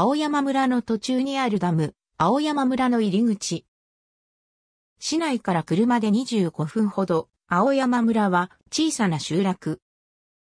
青山村の途中にあるダム、青山村の入り口。市内から車で25分ほど、青山村は小さな集落。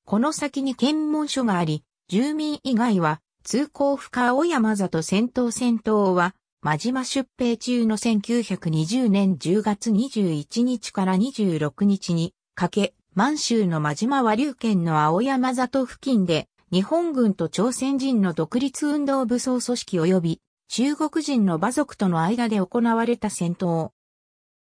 この先に検問所があり、住民以外は通行不可青山里戦闘戦闘は、真島出兵中の1920年10月21日から26日にかけ、満州の真島和流県の青山里付近で日本軍と朝鮮人の独立運動武装組織及び中国人の馬族との間で行われた戦闘。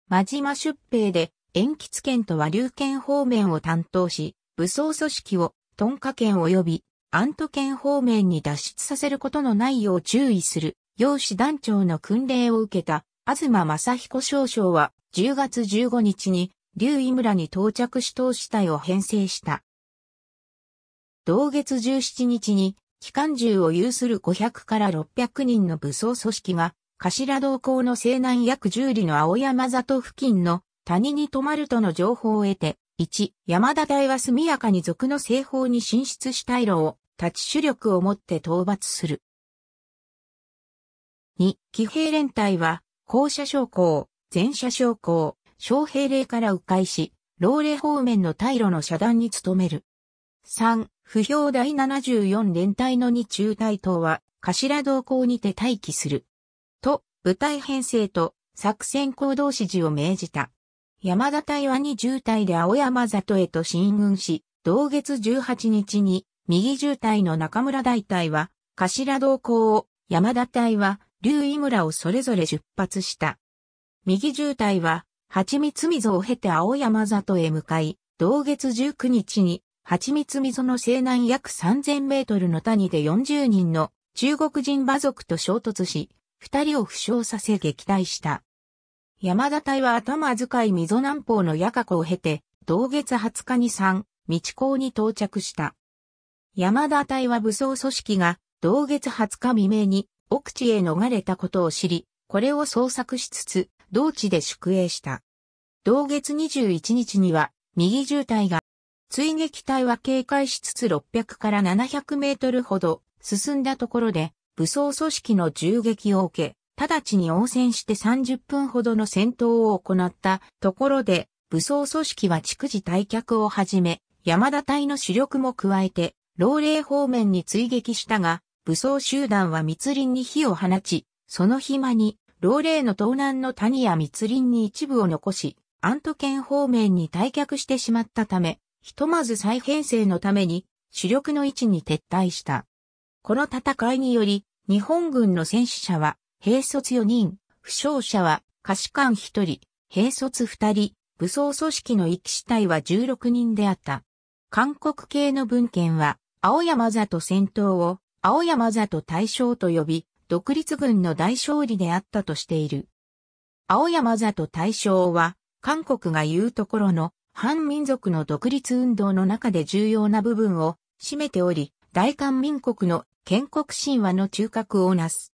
真島出兵で、延吉県と和流県方面を担当し、武装組織を、トンカ県及び、アント県方面に脱出させることのないよう注意する、用紙団長の訓令を受けた、東正彦少将は、10月15日に、竜井村に到着し投主隊を編成した。同月17日に、機関銃を有する500から600人の武装組織が、頭同行の西南約10里の青山里付近の谷に泊まるとの情報を得て、1、山田隊は速やかに賊の西方に進出したい路を、立ち主力を持って討伐する。2、騎兵連隊は、校舎将校、前車将校、小兵令から迂回し、老齢方面の退路の遮断に努める。3、不評第74連隊の2中隊頭は、頭同行にて待機する。と、部隊編成と作戦行動指示を命じた。山田隊は2重隊で青山里へと進軍し、同月18日に、右重隊の中村大隊は、頭同行を、山田隊は、竜井村をそれぞれ出発した。右重隊は、蜂蜜溝を経て青山里へ向かい、同月19日に、蜂蜜溝の西南約3000メートルの谷で40人の中国人馬族と衝突し、二人を負傷させ撃退した。山田隊は頭遣い溝南方の夜角を経て、同月20日に3、道港に到着した。山田隊は武装組織が同月20日未明に奥地へ逃れたことを知り、これを捜索しつつ、同地で宿営した。同月21日には、右渋滞が追撃隊は警戒しつつ600から700メートルほど進んだところで武装組織の銃撃を受け、直ちに応戦して30分ほどの戦闘を行ったところで武装組織は逐次退却をはじめ、山田隊の主力も加えて、老齢方面に追撃したが、武装集団は密林に火を放ち、その暇に、老齢の東南の谷や密林に一部を残し、アント県方面に退却してしまったため、ひとまず再編成のために主力の位置に撤退した。この戦いにより、日本軍の戦死者は、兵卒4人、負傷者は、下士官1人、兵卒2人、武装組織の一騎士隊は16人であった。韓国系の文献は、青山里戦闘を、青山里大将と呼び、独立軍の大勝利であったとしている。青山里大将は、韓国が言うところの反民族の独立運動の中で重要な部分を占めており、大韓民国の建国神話の中核をなす。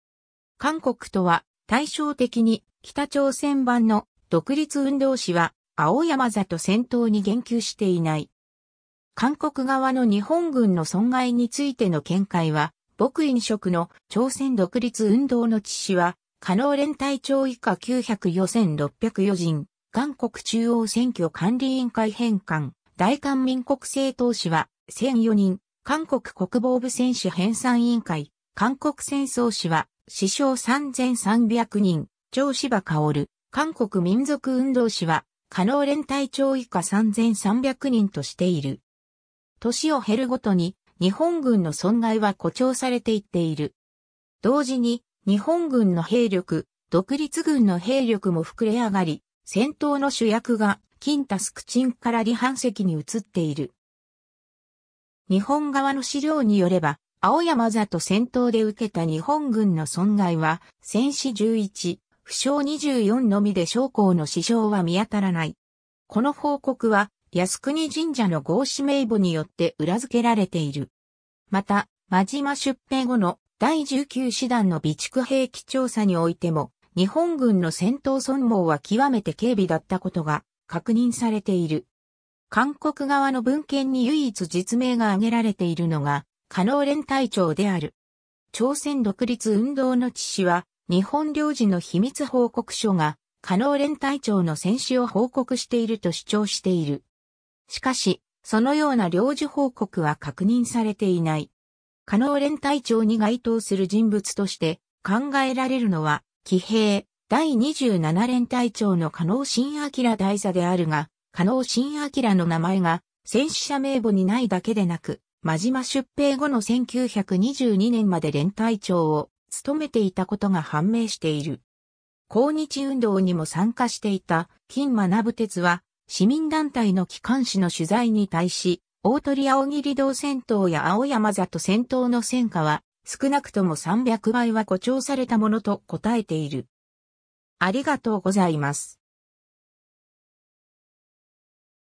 韓国とは対照的に北朝鮮版の独立運動史は青山座と戦闘に言及していない。韓国側の日本軍の損害についての見解は、僕飲食の朝鮮独立運動の知死は、可能連隊長以下900予選604人、韓国中央選挙管理委員会返還、大韓民国政党氏は、1004人、韓国国防部選手編纂委員会、韓国戦争氏は、死傷3300人、長芝薫、韓国民族運動史は、可能連隊長以下3300人としている。年を減るごとに、日本軍の損害は誇張されていっている。同時に、日本軍の兵力、独立軍の兵力も膨れ上がり、戦闘の主役が、金タスクチンから離反席に移っている。日本側の資料によれば、青山座と戦闘で受けた日本軍の損害は、戦死11、負傷24のみで将校の死傷は見当たらない。この報告は、靖国神社の合祀名簿によって裏付けられている。また、真島出兵後の第19師団の備蓄兵器調査においても、日本軍の戦闘損耗は極めて軽微だったことが確認されている。韓国側の文献に唯一実名が挙げられているのが、加納連隊長である。朝鮮独立運動の知事は、日本領事の秘密報告書が、加納連隊長の戦死を報告していると主張している。しかし、そのような領事報告は確認されていない。加納連隊長に該当する人物として考えられるのは、騎兵、第27連隊長の加納新明大佐であるが、加納新明の名前が戦死者名簿にないだけでなく、真島出兵後の1922年まで連隊長を務めていたことが判明している。抗日運動にも参加していた金学鉄は、市民団体の機関紙の取材に対し、大鳥青霧道戦闘や青山里戦闘の戦果は、少なくとも300倍は誇張されたものと答えている。ありがとうございます。